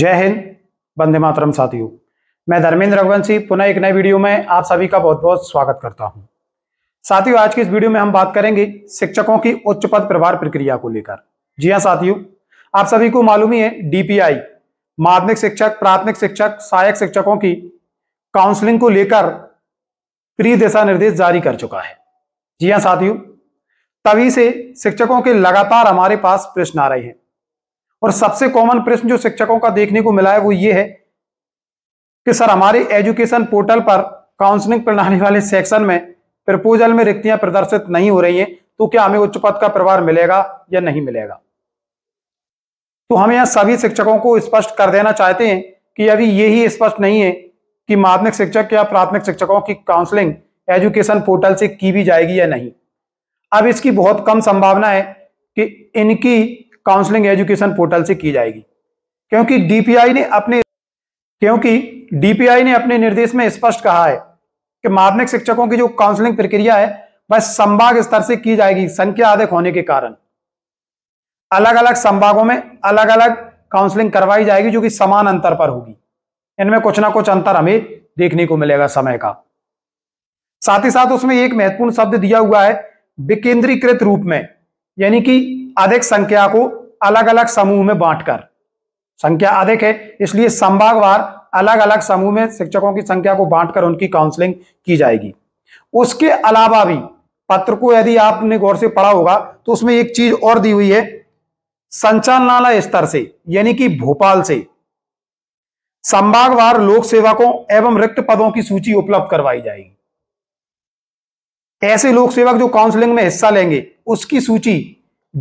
जय हिंद बंदे मातरम साथियों मैं धर्मेंद्र रघुवंशी पुनः एक नए वीडियो में आप सभी का बहुत बहुत स्वागत करता हूं साथियों आज की इस वीडियो में हम बात करेंगे शिक्षकों की उच्च पद प्रभार प्रक्रिया को लेकर जी हाँ साथियों आप सभी को मालूम ही है डीपीआई माध्यमिक शिक्षक प्राथमिक शिक्षक सहायक शिक्षकों की काउंसलिंग को लेकर प्री दिशा निर्देश जारी कर चुका है जी हाँ साथियों तभी से शिक्षकों के लगातार हमारे पास प्रश्न आ रहे हैं और सबसे कॉमन प्रश्न जो शिक्षकों का देखने को मिला है वो ये है कि सर हमारे एजुकेशन पोर्टल पर काउंसलिंग प्रणाली वाले सेक्शन में प्रपोजल में रिक्तियां प्रदर्शित नहीं हो रही हैं तो क्या हमें उच्च पद का प्रभार मिलेगा या नहीं मिलेगा तो हम यहाँ सभी शिक्षकों को स्पष्ट कर देना चाहते हैं कि अभी यही स्पष्ट नहीं है कि माध्यमिक शिक्षक या प्राथमिक शिक्षकों की काउंसलिंग एजुकेशन पोर्टल से की भी जाएगी या नहीं अब इसकी बहुत कम संभावना है कि इनकी काउंसलिंग एजुकेशन पोर्टल से की जाएगी क्योंकि डीपीआई ने अपने क्योंकि डीपीआई ने अपने निर्देश में स्पष्ट कहा है कि माध्यमिक शिक्षकों की जो काउंसलिंग प्रक्रिया है वह संभाग स्तर से की जाएगी संख्या अधिक होने के कारण अलग अलग संभागों में अलग अलग काउंसलिंग करवाई जाएगी जो कि समान अंतर पर होगी इनमें कुछ ना कुछ अंतर हमें देखने को मिलेगा समय का साथ ही साथ उसमें एक महत्वपूर्ण शब्द दिया हुआ है विकेंद्रीकृत रूप में यानी कि अधिक संख्या को अलग अलग समूह में बांटकर संख्या अधिक है इसलिए संभागवार अलग अलग समूह में शिक्षकों की संख्या को बांटकर उनकी काउंसलिंग की जाएगी उसके अलावा भी पत्र को यदि आपने गौर से पढ़ा होगा तो उसमें एक चीज और दी हुई है संचालनालय स्तर से यानी कि भोपाल से संभागवार लोक सेवकों एवं रिक्त पदों की सूची उपलब्ध करवाई जाएगी ऐसे लोक सेवक जो काउंसलिंग में हिस्सा लेंगे उसकी सूची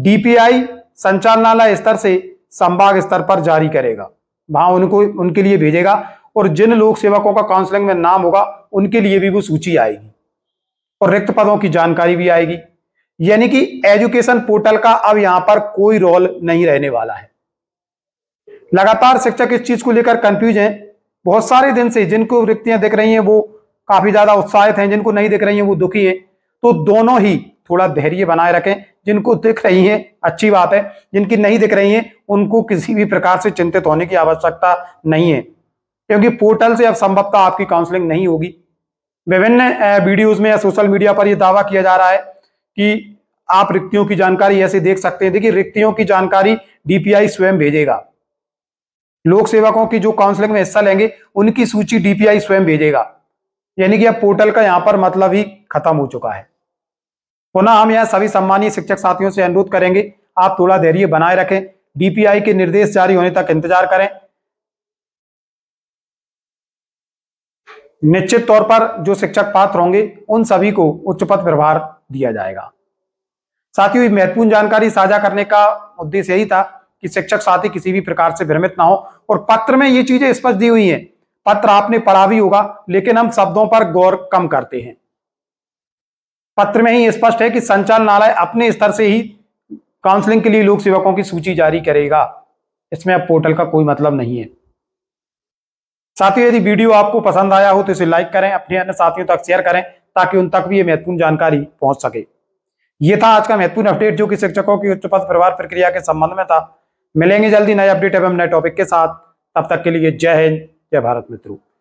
डीपीआई संचालनालय स्तर से संभाग स्तर पर जारी करेगा वहां उनको उनके लिए भेजेगा और जिन लोक सेवकों का काउंसलिंग में नाम होगा उनके लिए भी वो सूची आएगी और रिक्त पदों की जानकारी भी आएगी यानी कि एजुकेशन पोर्टल का अब यहां पर कोई रोल नहीं रहने वाला है लगातार शिक्षक इस चीज को लेकर कंफ्यूज हैं बहुत सारे दिन से जिनको रिक्तियां दिख रही हैं वो काफी ज्यादा उत्साहित हैं जिनको नहीं दिख रही हैं वो दुखी हैं तो दोनों ही थोड़ा धैर्य बनाए रखें जिनको दिख रही हैं अच्छी बात है जिनकी नहीं दिख रही हैं उनको किसी भी प्रकार से चिंतित होने की आवश्यकता नहीं है क्योंकि पोर्टल से अब संभवतः आपकी काउंसलिंग नहीं होगी विभिन्न वीडियोज में या सोशल मीडिया पर यह दावा किया जा रहा है कि आप रिक्तियों की जानकारी ऐसे देख सकते हैं देखिए रिक्तियों की जानकारी डीपीआई स्वयं भेजेगा लोक सेवकों की जो काउंसलिंग में हिस्सा लेंगे उनकी सूची डीपीआई स्वयं भेजेगा यानी कि अब पोर्टल का यहां पर मतलब ही खत्म हो चुका है पुनः हम यहाँ सभी सम्मानीय शिक्षक साथियों से अनुरोध करेंगे आप थोड़ा धैर्य बनाए रखें डीपीआई के निर्देश जारी होने तक इंतजार करें निश्चित तौर पर जो शिक्षक पात्र होंगे उन सभी को उच्च पद व्यवहार दिया जाएगा साथियों महत्वपूर्ण जानकारी साझा करने का उद्देश्य यही था कि शिक्षक साथी किसी भी प्रकार से भ्रमित ना हो और पत्र में ये चीजें स्पष्ट दी हुई हैं पत्र आपने पढ़ा भी होगा लेकिन हम शब्दों पर गौर कम करते हैं पत्र में ही स्पष्ट है कि संचालनालय अपने स्तर से ही काउंसलिंग के लिए लोक सेवकों की सूची जारी करेगा इसमें अब पोर्टल का कोई मतलब नहीं है साथियों यदि वीडियो आपको पसंद आया हो तो इसे लाइक करें अपने अन्य साथियों तक शेयर करें ताकि उन तक भी ये महत्वपूर्ण जानकारी पहुंच सके ये था आज का महत्वपूर्ण अपडेट जो कि शिक्षकों की उच्च पद परिवार प्रक्रिया के संबंध में था मिलेंगे जल्दी नए अपडेट एवं नए टॉपिक के साथ तब तक के लिए जय हिंद जय भारत मित्रों